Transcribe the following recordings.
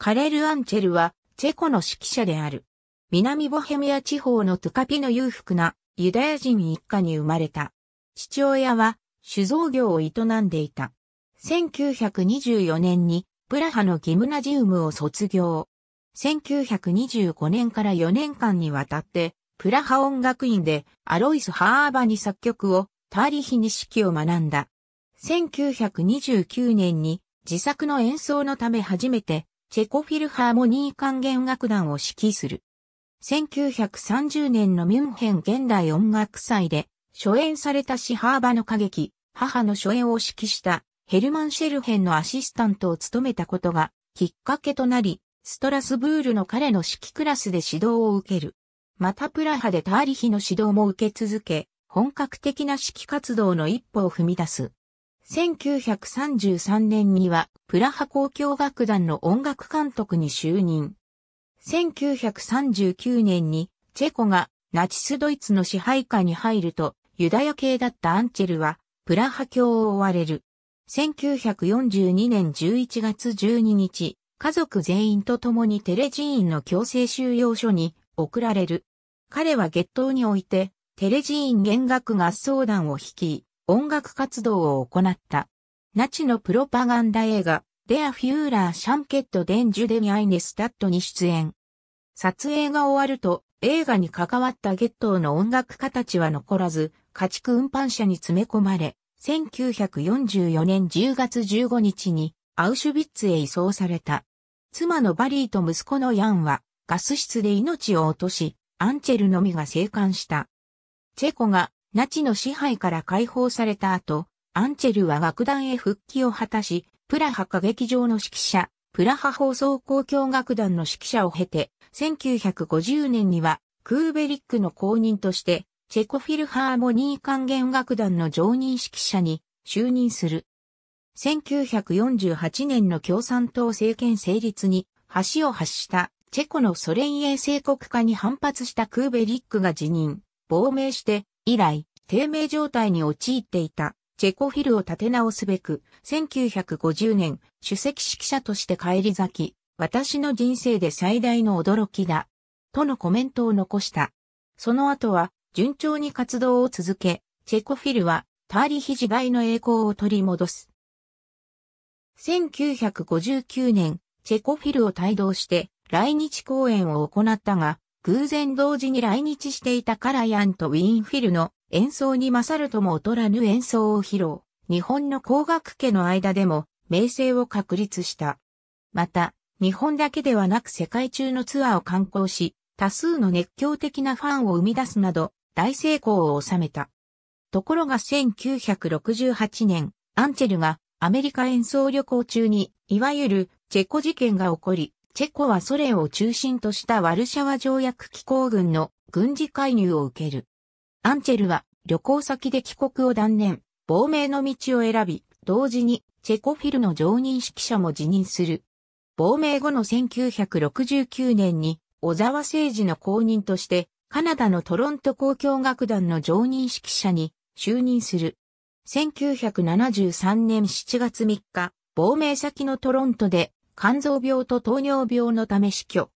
カレル・アンチェルは、チェコの指揮者である。南ボヘミア地方のトゥカピの裕福なユダヤ人一家に生まれた。父親は酒造業を営んでいた。1924年にプラハのギムナジウムを卒業。1925年から4年間にわたって、プラハ音楽院でアロイス・ハーバに作曲を、ターリヒに指揮を学んだ。1929年に自作の演奏のため初めてチェコフィルハーモニー管弦楽団を指揮する。1930年のミュンヘン現代音楽祭で初演されたシハーバの歌劇、母の初演を指揮したヘルマン・シェルヘンのアシスタントを務めたことがきっかけとなり、ストラスブールの彼の指揮クラスで指導を受ける。またプラハでターリヒの指導も受け続け、本格的な指揮活動の一歩を踏み出す。1933年にはプラハ公共楽団の音楽監督に就任。1939年にチェコがナチスドイツの支配下に入ると、ユダヤ系だったアンチェルはプラハ教を追われる。1942年11月12日、家族全員と共にテレジーンの強制収容所に送られる。彼は月頭において、テレジーン弦楽合奏団を率い、音楽活動を行った。ナチのプロパガンダ映画、デア・フューラー・シャンケット・デン・ジュデミ・アイネ・スタッドに出演。撮影が終わると、映画に関わったゲットーの音楽家たちは残らず、家畜運搬車に詰め込まれ、1944年10月15日にアウシュビッツへ移送された。妻のバリーと息子のヤンはガス室で命を落とし、アンチェルのみが生還した。チェコがナチの支配から解放された後、アンチェルは楽団へ復帰を果たし、プラハ歌劇場の指揮者、プラハ放送交響楽団の指揮者を経て、1950年には、クーベリックの公認として、チェコフィルハーモニー管弦楽団の常任指揮者に就任する。1948年の共産党政権成立に橋を発したチェコのソ連衛生国家に反発したクーベリックが辞任、亡命して以来低迷状態に陥っていたチェコフィルを立て直すべく、1950年、主席指揮者として帰り咲き、私の人生で最大の驚きだ。とのコメントを残した。その後は、順調に活動を続け、チェコフィルは、ターリヒ時代の栄光を取り戻す。1959年、チェコフィルを帯同して、来日公演を行ったが、偶然同時に来日していたカラヤンとウィーンフィルの演奏に勝るとも劣らぬ演奏を披露。日本の工学家の間でも名声を確立した。また、日本だけではなく世界中のツアーを観光し、多数の熱狂的なファンを生み出すなど、大成功を収めた。ところが1968年、アンチェルがアメリカ演奏旅行中に、いわゆるチェコ事件が起こり、チェコはソ連を中心としたワルシャワ条約機構軍の軍事介入を受ける。アンチェルは旅行先で帰国を断念、亡命の道を選び、同時にチェコフィルの常任指揮者も辞任する。亡命後の1969年に小沢誠治の後任としてカナダのトロント交響楽団の常任指揮者に就任する。1973年7月3日、亡命先のトロントで肝臓病と糖尿病のため死去。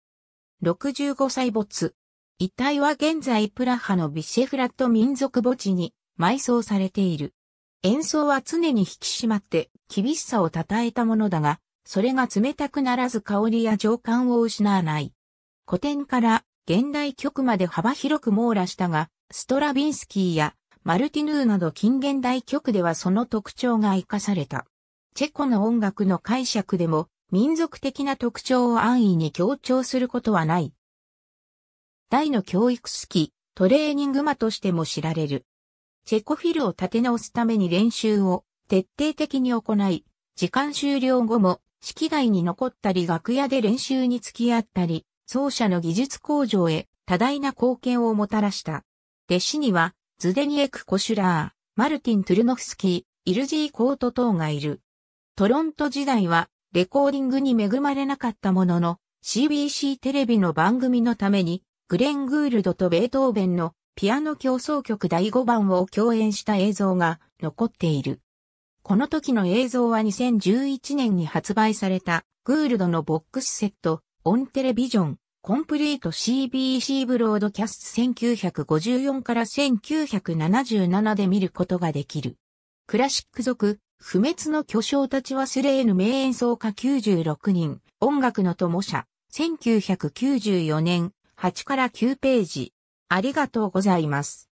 65歳没。遺体は現在プラハのビシェフラット民族墓地に埋葬されている。演奏は常に引き締まって厳しさを称えたものだが、それが冷たくならず香りや情感を失わない。古典から現代曲まで幅広く網羅したが、ストラビンスキーやマルティヌーなど近現代曲ではその特徴が活かされた。チェコの音楽の解釈でも民族的な特徴を安易に強調することはない。大の教育式、トレーニング魔としても知られる。チェコフィルを立て直すために練習を徹底的に行い、時間終了後も、式台に残ったり楽屋で練習に付き合ったり、奏者の技術向上へ多大な貢献をもたらした。弟子には、ズデニエク・コシュラー、マルティン・トゥルノフスキー、イルジー・コート等がいる。トロント時代はレコーディングに恵まれなかったものの、CBC テレビの番組のために、グレン・グールドとベートーベンのピアノ競争曲第5番を共演した映像が残っている。この時の映像は2011年に発売されたグールドのボックスセット、オンテレビジョン、コンプリート CBC ブロードキャスト1954から1977で見ることができる。クラシック族、不滅の巨匠たち忘れぬ名演奏家96人、音楽の友者、1994年、8から9ページ。ありがとうございます。